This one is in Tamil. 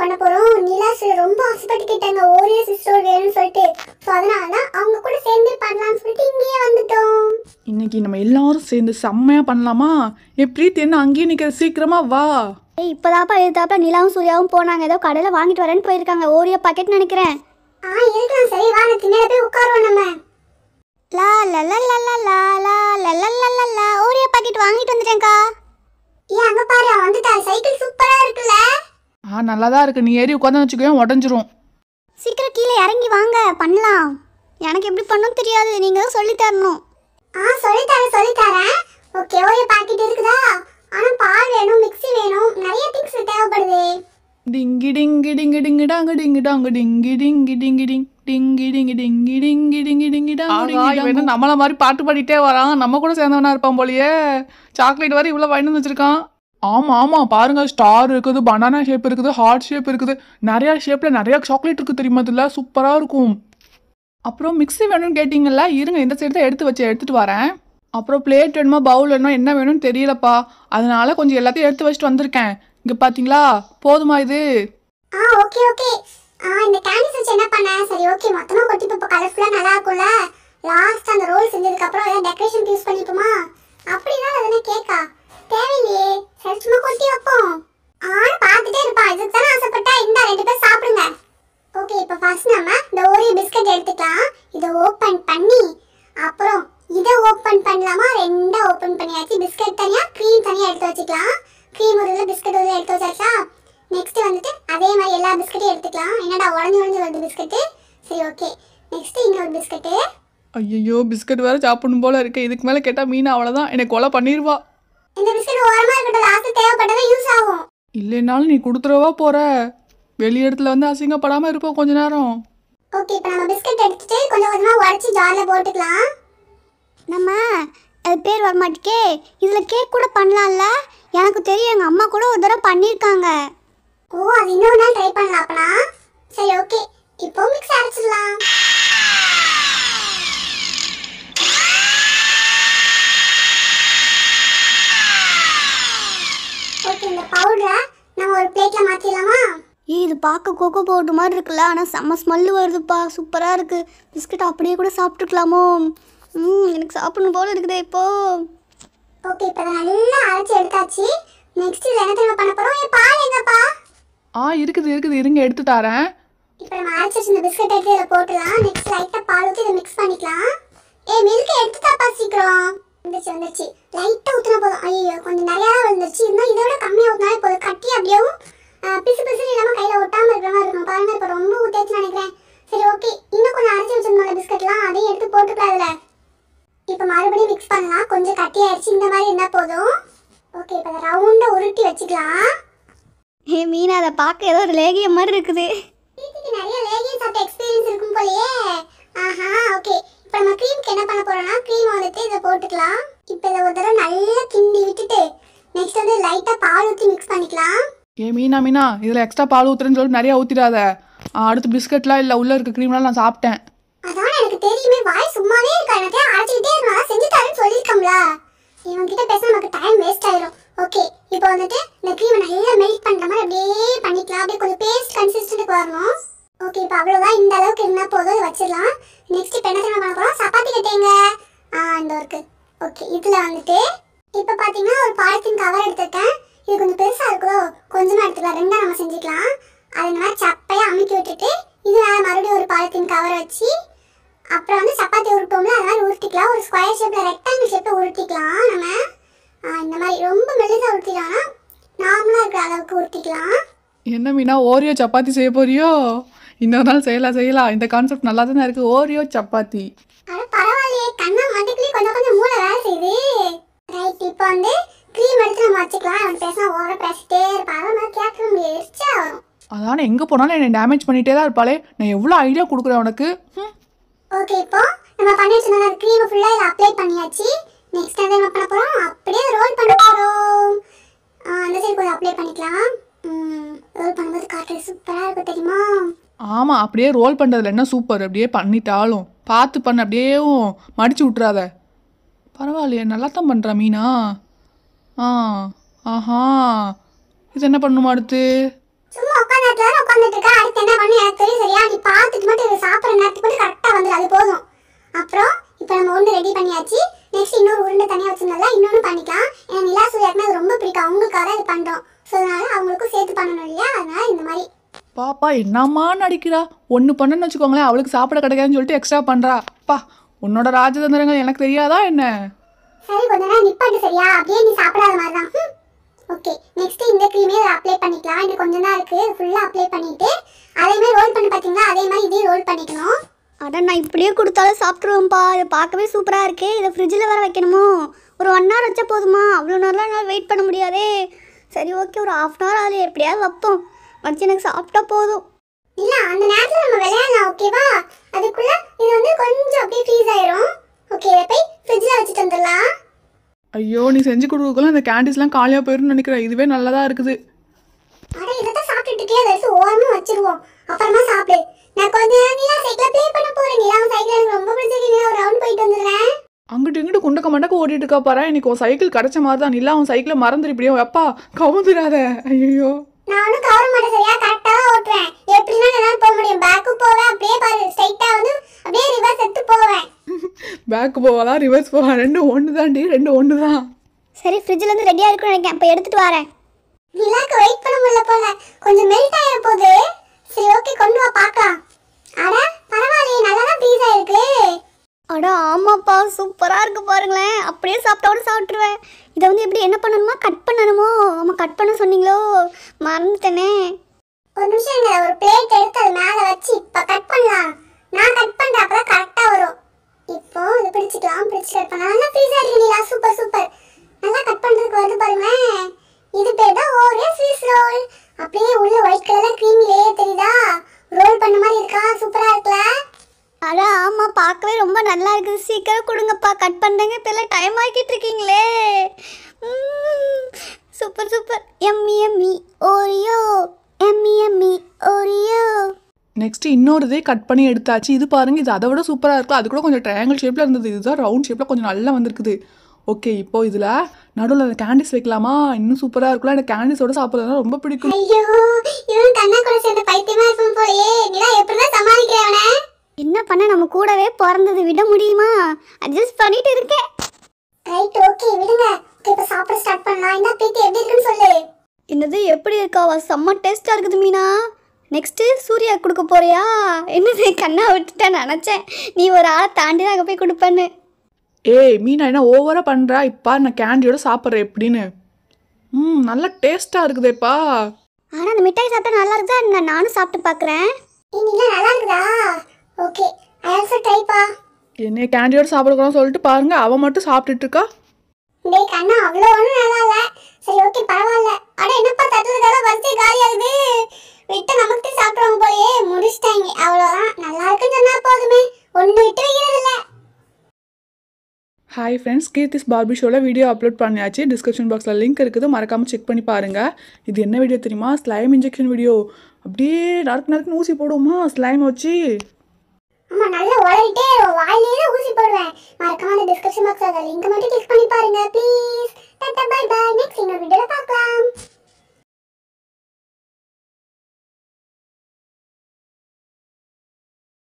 பண்ண போகிறோம் நிலாஸ் ரொம்ப கேட்டாங்க ஓரிய சிஸ்டர் வேணும்னு சொல்லிட்டு ஸோ அதனால அவங்க கூட சேர்ந்து பண்ணலாம்னு சொல்லிட்டு இங்கேயே வந்துட்டோம் இன்னைக்கு நம்ம எல்லாரும் சேர்ந்து செம்மையா பண்ணலாமா எப்படி என்ன அங்கேயே நிற்கிற சீக்கிரமா வா ஏய் இப்போதாப்பா எழுதாப்பா நிலாவும் சூர்யாவும் போனாங்க ஏதோ கடையில் வாங்கிட்டு வரேன்னு போயிருக்காங்க ஓரியோ பாக்கெட் நினைக்கிறேன் ஆ இருக்கலாம் சரி நான் திண்ணையில போய் உட்காருவோம் நம்ம லா லா லா லா லா லா லா லா லா லா லா ஓரியோ பாக்கெட் வாங்கிட்டு வந்துட்டேன்க்கா ஏ அங்க பாரு வந்துட்டா சைக்கிள் ஆ நல்லா தான் இருக்கு நீ ஏறி உட்காந்து வச்சுக்கோ உடஞ்சிரும் சீக்கிரம் கீழே இறங்கி வாங்க பண்ணலாம் எனக்கு எப்படி பண்ணணும் தெரியாது நீங்க தான் சொல்லி தரணும் ஆ சொல்லி தரேன் சொல்லி தரேன் ஓகே ஓகே பாக்கெட் இருக்குதா ஆனா பால் வேணும் மிக்ஸி வேணும் நிறைய திங்ஸ் தேவைப்படுது டிங்கி டிங்கி டிங்கி டிங்கி டாங்க டிங்கி டாங்க டிங்கி டிங்கி டிங்கி டிங் டிங்கி டிங்கி டிங்கி டிங்கி டிங்கி டிங்கி டாங்க நம்மள மாதிரி பாட்டு பாடிட்டே வரான் நம்ம கூட சேர்ந்தவனா இருப்பான் போலியே சாக்லேட் வரை இவ்வளோ வாங்கிட்டு வச்சிருக்கான் ஆமாம் ஆமாம் பாருங்கள் ஸ்டார் இருக்குது பனானா ஷேப் இருக்குது ஹார்ட் ஷேப் இருக்குது நிறையா ஷேப்பில் நிறையா சாக்லேட் இருக்குது தெரியுமா இதில் சூப்பராக இருக்கும் அப்புறம் மிக்ஸி வேணும்னு கேட்டிங்கல்ல இருங்க இந்த சைடு தான் எடுத்து வச்சு எடுத்துகிட்டு வரேன் அப்புறம் பிளேட் வேணுமா பவுல் வேணுமா என்ன வேணும்னு தெரியலப்பா அதனால கொஞ்சம் எல்லாத்தையும் எடுத்து வச்சுட்டு வந்திருக்கேன் இங்கே பார்த்தீங்களா போதுமா இது ஆ ஓகே ஓகே ஆ இந்த சரி அப்படிதான் கேக்கா தேவையில்லையே சும்மா கொட்டி வைப்போம் ஆறு பார்த்துட்டே இருப்பா இதுக்கு தானே ஆசைப்பட்டா இந்த ரெண்டு பேர் சாப்பிடுங்க ஓகே இப்போ ஃபர்ஸ்ட் நம்ம இந்த ஓரியோ பிஸ்கட் எடுத்துக்கலாம் இதை ஓப்பன் பண்ணி அப்புறம் இதை ஓப்பன் பண்ணலாமா ரெண்டா ஓப்பன் பண்ணியாச்சு பிஸ்கட் தனியாக க்ரீம் தனியாக எடுத்து வச்சுக்கலாம் க்ரீம் ஒரு இதில் பிஸ்கட் ஒரு எடுத்து வச்சாச்சா நெக்ஸ்ட் வந்துட்டு அதே மாதிரி எல்லா பிஸ்கட்டையும் எடுத்துக்கலாம் என்னடா உடஞ்சி உடஞ்சி வருது பிஸ்கட்டு சரி ஓகே நெக்ஸ்ட் இன்னொரு பிஸ்கட்டு ஐயோ பிஸ்கட் வேற சாப்பிடணும் போல இருக்கு இதுக்கு மேலே கேட்டால் மீனா அவ்வளோதான் என்னை கொலை பண்ணிடுவா இந்த பிஸ்கட் ஓரமா இருக்கட்டும் லாஸ்ட் தேவைப்பட்டது யூஸ் ஆகும் இல்லைனாலும் நீ கொடுத்துறவா போற வெளி இடத்துல வந்து அசிங்கப்படாம இருப்போம் கொஞ்ச நேரம் ஓகே இப்போ நம்ம பிஸ்கட் எடுத்துட்டு கொஞ்சம் கொஞ்சமா உடைச்சு ஜார்ல போட்டுக்கலாம் நம்ம அது பேர் வரமாட்டிக்கே இதில் கேக் கூட பண்ணலாம்ல எனக்கு தெரியும் எங்கள் அம்மா கூட ஒரு தடவை பண்ணியிருக்காங்க ஓ அது இன்னொரு நாள் ட்ரை பண்ணலாம் அப்பனா சரி ஓகே இப்போ மிக்ஸ் அரைச்சிடலாம் நம்ம ஒரு பிளேட்ல மாத்திடலாமா ஏய் இது பார்க்க கோகோ பவுடர் மாதிரி இருக்குல்ல ஆனால் செம்ம ஸ்மெல்லு வருதுப்பா சூப்பராக இருக்குது பிஸ்கட் அப்படியே கூட சாப்பிட்டுக்கலாமோ ம் எனக்கு சாப்பிடணும் போல இருக்குதே இப்போ ஓகே இப்போ நல்லா அரைச்சி எடுத்தாச்சு நெக்ஸ்ட் என்ன தெரியுமா பண்ண போறோம் பால் எங்கப்பா ஆ இருக்குது இருக்குது இருங்க எடுத்து தரேன் இப்போ நம்ம அரைச்சி வச்சிருந்த பிஸ்கட் எடுத்து இதில் போட்டுலாம் நெக்ஸ்ட் லைட்டாக பால் ஊற்றி இதை மிக்ஸ் பண்ணிக்கலாம் ஏ மில்க் எடுத்து தாப்பா சீக்கிரம் வந்துச்சு வந்துச்சு லைட்டாக ஊற்றினா போதும் ஐயோ கொஞ்சம் நிறையா வந்துருச்சு இருந்தால் இதோட கம்மியாக ஊற்றினாலே போதும் கட்டி வச்சுக்கலாம் ஏ மீனா அதை பார்க்க ஏதோ ஒரு லேகியம் மாதிரி இருக்குது நிறைய லேகியம் சாப்பிட்ட எக்ஸ்பீரியன்ஸ் இருக்கும் போலயே ஆஹா ஓகே இப்போ நம்ம க்ரீம்க்கு என்ன பண்ண போறோம்னா க்ரீம் வந்துட்டு இதை போட்டுக்கலாம் இப்போ இதை ஒரு தடவை நல்லா கிண்டி விட்டுட்டு நெக்ஸ்ட் வந்து லைட்டாக பால் ஊற்றி மிக்ஸ் பண்ணிக்கலாம் ஏ மீனா மீனா இதில் எக்ஸ்ட்ரா பால் ஊற்றுறேன்னு சொல்லிட்டு நிறைய ஊற்றிடாத அடுத்து பிஸ்கட்லாம் இல்லை உள்ளே இருக்க க்ரீம்லாம் நான் சாப்பிட்டேன் அதான் எனக்கு தெரியுமே வாய் சும்மாவே இருக்கா எனக்கு அரைச்சிக்கிட்டே இருந்தா செஞ்சு தரேன்னு சொல்லியிருக்கோம்ல இவங்க கிட்ட பேச நமக்கு டைம் வேஸ்ட் ஆயிரும் ஓகே இப்போ வந்துட்டு இந்த க்ரீமை நல்லா மெல்ட் பண்ணுற மாதிரி அப்படியே பண்ணிக்கலாம் அப்படியே கொஞ்சம் பேஸ்ட் கன்சிஸ்டன்ட்டுக்கு வரணும் ஓகே இப்போ அவ்வளோதான் இந்த அளவுக்கு இருந்தால் போதும் அதை வச்சிடலாம் நெக்ஸ்ட் இப்போ என்ன பண்ண போகிறோம் சப்பாத்தி கட்டேங்க ஆ இந்த ஒர்க்கு ஓகே இதில் வந்துட்டு இப்போ பார்த்தீங்கன்னா ஒரு பாலித்தீன் கவர் எடுத்துருக்கேன் இது கொஞ்சம் பெருசாக இருக்கோ கொஞ்சமாக எடுத்துக்கலாம் ரெண்டாக நம்ம செஞ்சுக்கலாம் அது இந்த சப்பையாக அமுக்கி விட்டுட்டு இது மேலே மறுபடியும் ஒரு பாலித்தீன் கவர் வச்சு அப்புறம் வந்து சப்பாத்தி உருட்டோம்ல அது மாதிரி உருட்டிக்கலாம் ஒரு ஸ்கொயர் ஷேப்பில் ரெக்டாங்கிள் ஷேப்பில் உருட்டிக்கலாம் நம்ம இந்த மாதிரி ரொம்ப மெலிசா ஊற்றிடானா நார்மலாக இருக்கிற அளவுக்கு ஊற்றிக்கலாம் என்ன மீனா ஓரியோ சப்பாத்தி செய்ய போறியோ இன்னொரு நாள் செய்யலாம் செய்யலாம் இந்த கான்செப்ட் நல்லா தானே இருக்கு ஓரியோ சப்பாத்தி பரவாயில்லையே கண்ணா மண்டைக்குள்ளே கொஞ்சம் கொஞ்சம் மூளை வேலை செய்யுது ரைட் இப்போ வந்து க்ரீம் எடுத்து நம்ம வச்சுக்கலாம் நம்ம பேசினா ஓர பேசிட்டே இருப்பா அதை கேட்க முடியாது அதான் வரும் எங்கே போனாலும் என்னை டேமேஜ் பண்ணிகிட்டே தான் இருப்பாளே நான் எவ்வளோ ஐடியா கொடுக்குறேன் உனக்கு ஓகே இப்போ நம்ம பண்ணி வச்சிருந்தோம் க்ரீம் ஃபுல்லாக இதை அப்ளை பண்ணியாச்சு நெக்ஸ்ட் அதை என்ன பண்ண போகிறோம் அப்படியே ரோல் பண்ண போகிறோம் அந்த சைடு கொஞ்சம் அப்ளை பண்ணிக்கலாம் ரோல் பண்ணும்போது காற்று சூப்பராக இருக்கும் தெரியுமா ஆமாம் அப்படியே ரோல் பண்ணுறதுல என்ன சூப்பர் அப்படியே பண்ணிட்டாலும் பார்த்து பண்ண அப்படியேவும் மடித்து விட்றாத பரவாயில்லையே நல்லா தான் பண்ணுறா மீனா ஆ ஆஹா இது என்ன பண்ணுமா அடுத்து சும்மா உட்காந்து உட்காந்துட்டு இருக்கா அடுத்து என்ன பண்ணு எனக்கு தெரியும் சரியா நீ பார்த்துட்டு மட்டும் சாப்பிட்ற நேரத்துக்கு மட்டும் கரெக்டாக வந்துடு அது போதும் அப்புறம் இப்போ நம்ம ஒன்று ரெடி பண்ணியாச்சு நெக்ஸ்ட் இன்னொரு உருண்டை தனியாக வச்சிருந்தா இன்னொன்று பண்ணிக்கலாம் ஏன்னா நிலா சூர்யாக்குனா அது ரொம்ப பிடிக்கும் அவங்களுக்காக இது பண்ணுறோம் ஸோ அதனால அவங்களுக்கும் சேர்த்து பண்ணணும் இல்லையா அதனால இந்த மாதிரி பாப்பா என்னம்மா நடிக்கிறா ஒன்று பண்ணுன்னு வச்சுக்கோங்களேன் அவளுக்கு சாப்பிட கிடைக்காதுன்னு சொல்லிட்டு எக்ஸ்ட்ரா பண்ணுறா பா உன்னோட ராஜதந்திரங்கள் எனக்கு தெரியாதா என்ன சரி கொஞ்ச நேரம் நிப்பாட்டு சரியா அப்படியே நீ சாப்பிடாத மாதிரி தான் ஓகே நெக்ஸ்ட் இந்த க்ரீமே அப்ளை பண்ணிக்கலாம் இது கொஞ்ச நேரம் இருக்குது ஃபுல்லாக அப்ளை பண்ணிவிட்டு அதே மாதிரி ரோல் பண்ணி பார்த்தீங்களா அதே மாதிரி இதையும் ரோல் பண்ணிக்கணும் அட நான் இப்படியே கொடுத்தாலும் சாப்பிட்ருவேன்ப்பா இதை பார்க்கவே சூப்பராக இருக்கே இதை ஃப்ரிட்ஜில் வேறு வைக்கணுமோ ஒரு ஒன் ஹவர் வச்சா போதுமா அவ்வளோ நேரம்லாம் என்னால் வெயிட் பண்ண முடியாதே சரி ஓகே ஒரு ஆஃப் அன் ஹவர் அதில் எப்படியாவது வைப்போம் வச்சு எனக்கு சாப்பிட்டா போதும் இல்லை அந்த நேரத்தில் நம்ம விளையாடலாம் ஓகேவா அதுக்குள்ளே இது வந்து கொஞ்சம் அப்படியே ஃப்ரீஸ் ஆயிரும் ஓகே இதை போய் ஃப்ரிட்ஜில் வச்சு தந்துடலாம் ஐயோ நீ செஞ்சு கொடுக்கக்குள்ள அந்த கேண்டிஸ்லாம் காலியாக போயிடும்னு நினைக்கிறேன் இதுவே தான் இருக்குது அட இதை தான் சாப்பிட்டுட்டு இருக்கே அதை ஓரமாக வச்சிருவோம் அப்புறமா ஓட்டிட்டு இருக்கா பாரு எனக்கு உன் சைக்கிள் கிடைச்ச மாதிரி தான் இல்லை அவன் சைக்கிளை மறந்துடு இப்படியோ அப்பா கவுந்துடாத ஐயோ நானும் கவர மாட்டேன் சரியா கரெக்டா ஓட்டுறேன் எப்படின்னா என்னால போக முடியும் பேக்கு போவேன் அப்படியே பாரு ஸ்ட்ரைட்டா வந்து அப்படியே ரிவர்ஸ் எடுத்து போவேன் பேக்கு போவலாம் ரிவர்ஸ் போவலாம் ரெண்டு ஒன்று தாண்டி ரெண்டு ஒன்று தான் சரி ஃப்ரிட்ஜில் இருந்து ரெடியாக இருக்குன்னு நினைக்கிறேன் இப்போ எடுத்துட்டு வரேன் நிலாக்கு வெயிட் பண்ண முடியல போல கொஞ்சம் மெல்ட் ஆகிற போது சரி ஓகே கொண்டு வா பார்க்கலாம் அட பரவாயில்லையே நல்லா தான் பீஸ் ஆயிருக்கு ஆமாப்பா சூப்பராக இருக்கு பாருங்களேன் அப்படியே சாப்பிட்டாலும் சாப்பிட்ருவேன் இதை வந்து எப்படி என்ன பண்ணணுமா கட் பண்ணணுமோ ஆமாம் கட் பண்ண சொன்னீங்களோ மறந்துட்டேனே ஒரு நிமிஷம் ஒரு பிளேட் எடுத்து அது மேலே வச்சு இப்போ கட் பண்ணலாம் நான் கட் பண்ணுறேன் அப்போ தான் கரெக்டாக வரும் இப்போ இது பிடிச்சிக்கலாம் பிடிச்சி கட் பண்ணலாம் ஃப்ரீஸாக இருக்கீங்களா சூப்பர் சூப்பர் ஆக்கிட்டு இருக்கீங்களே super super yummy yummy Oreo yummy yummy Oreo next இன்னொருதே கட் பண்ணி எடுத்தாச்சு இது பாருங்க இது அதை விட சூப்பராக இருக்கும் அது கூட கொஞ்சம் ட்ரையாங்கிள் ஷேப்பில் இருந்தது இதுதான் ரவுண்ட் ஷேப்பில் கொஞ்சம் நல்லா வந்திருக்குது ஓகே இப்போ இதில் நடுவில் அந்த கேண்டிஸ் வைக்கலாமா இன்னும் சூப்பராக இருக்கும்ல எனக்கு கேண்டிஸோட சாப்பிட்றதுனா ரொம்ப பிடிக்கும் ஐயோ இவன் கண்ணா கூட சேர்ந்து பைத்தியமா இருக்கும் என்ன பண்ண நம்ம கூடவே பிறந்தது விட முடியுமா அட்ஜஸ்ட் பண்ணிட்டு இருக்கேன் ரைட் ஓகே விடுங்க இப்ப சாப்பிட ஸ்டார்ட் பண்ணலாம் என்ன பிரீத்தி எப்படி இருக்குன்னு சொல்லு என்னது எப்படி இருக்காவா செம்ம டேஸ்டா இருக்குது மீனா நெக்ஸ்ட்டு சூர்யா கொடுக்க போறியா என்னது கண்ணா விட்டுட்டேன் நினச்சேன் நீ ஒரு ஆளை தாண்டி தான் அங்கே போய் கொடுப்பேன்னு ஏய் மீனா என்ன ஓவராக பண்ணுறா இப்பா நான் கேண்டியோட சாப்பிட்றேன் எப்படின்னு ம் நல்லா டேஸ்ட்டாக இருக்குதேப்பா ஆனால் அந்த மிட்டாய் சாப்பிட்டா நல்லா இருக்குதா நான் நானும் சாப்பிட்டு பார்க்குறேன் நல்லா இருக்குதா ஓகே ஐ ஆல்சோ பா என்ன கேண்டியோட சாப்பிடக்கூடாதுன்னு சொல்லிட்டு பாருங்க அவ மட்டும் சாப்பிட்டுட்டு இருக்கா டேய் ஓகே பரவாயில்ல என்னப்பா நல்லா ஹாய் ஃப்ரெண்ட்ஸ் கீர்த்திஸ் பார்பி ஷோவில் வீடியோ அப்லோட் பண்ணியாச்சு டிஸ்கிரிப்ஷன் பாக்ஸில் லிங்க் இருக்குது மறக்காமல் செக் பண்ணி பாருங்கள் இது என்ன வீடியோ தெரியுமா ஸ்லைம் இன்ஜெக்ஷன் வீடியோ அப்படியே நறுக்கு நறுக்குன்னு ஊசி போடுவோமா ஸ்லைம் வச்சு அம்மா நல்லா உளறிட்டே வாயிலே தான் ஊசி போடுவேன் மறக்காம அந்த டிஸ்கிரிப்ஷன் பாக்ஸ்ல லிங்க் மட்டும் கிளிக் பண்ணி பாருங்க please tata bye bye next இன்னொரு வீடியோல பார்க்கலாம்